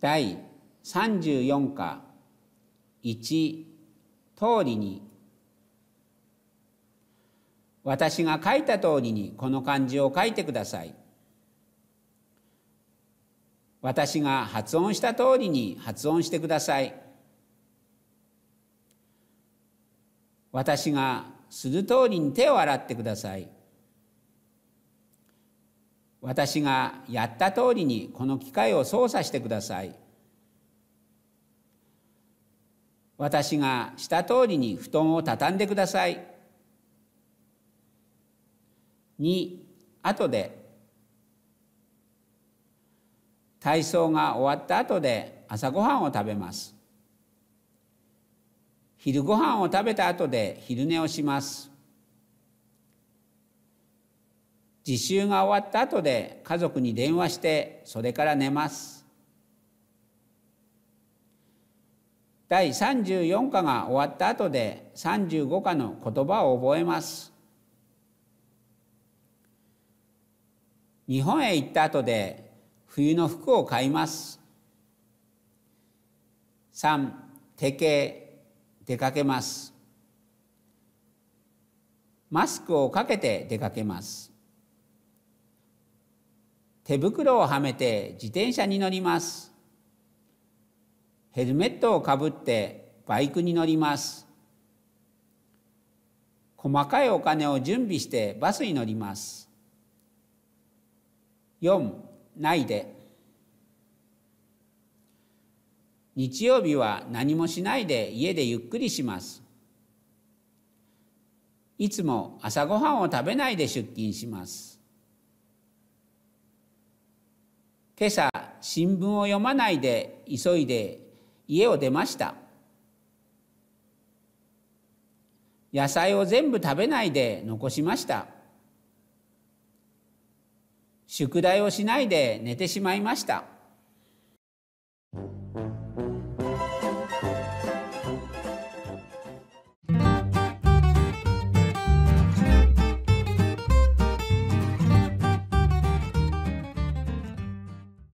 第34課1通りに私が書いた通りにこの漢字を書いてください私が発音した通りに発音してください私がする通りに手を洗ってください私がやった通りにこの機械を操作してください。私がした通りに布団を畳んでください。2、後で。体操が終わった後で朝ごはんを食べます。昼ごはんを食べた後で昼寝をします。自習が終わった後で家族に電話してそれから寝ます第34課が終わった後で35課の言葉を覚えます日本へ行った後で冬の服を買います3手形出かけますマスクをかけて出かけます手袋をはめて自転車に乗りますヘルメットをかぶってバイクに乗ります細かいお金を準備してバスに乗ります4ないで日曜日は何もしないで家でゆっくりしますいつも朝ごはんを食べないで出勤します今朝新聞を読まないで急いで家を出ました野菜を全部食べないで残しました宿題をしないで寝てしまいました。